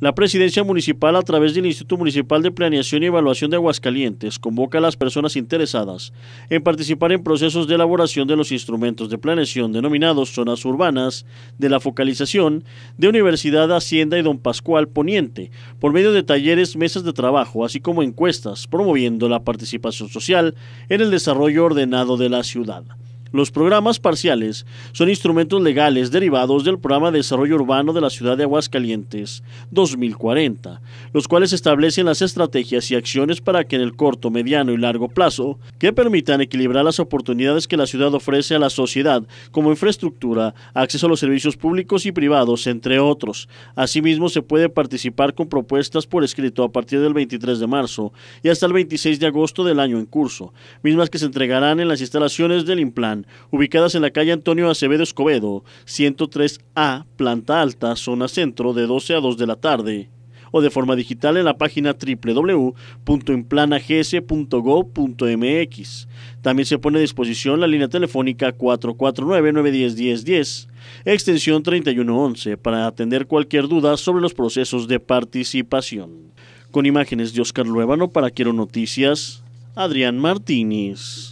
La presidencia municipal, a través del Instituto Municipal de Planeación y Evaluación de Aguascalientes, convoca a las personas interesadas en participar en procesos de elaboración de los instrumentos de planeación denominados zonas urbanas de la focalización de Universidad Hacienda y Don Pascual Poniente, por medio de talleres, mesas de trabajo, así como encuestas, promoviendo la participación social en el desarrollo ordenado de la ciudad. Los programas parciales son instrumentos legales derivados del Programa de Desarrollo Urbano de la Ciudad de Aguascalientes 2040, los cuales establecen las estrategias y acciones para que en el corto, mediano y largo plazo que permitan equilibrar las oportunidades que la ciudad ofrece a la sociedad como infraestructura, acceso a los servicios públicos y privados, entre otros. Asimismo, se puede participar con propuestas por escrito a partir del 23 de marzo y hasta el 26 de agosto del año en curso, mismas que se entregarán en las instalaciones del implante ubicadas en la calle Antonio Acevedo Escobedo, 103A, planta alta, zona centro, de 12 a 2 de la tarde, o de forma digital en la página www.implanags.gov.mx. También se pone a disposición la línea telefónica 449-910-1010, extensión 3111, para atender cualquier duda sobre los procesos de participación. Con imágenes de Oscar Luevano para Quiero Noticias, Adrián Martínez.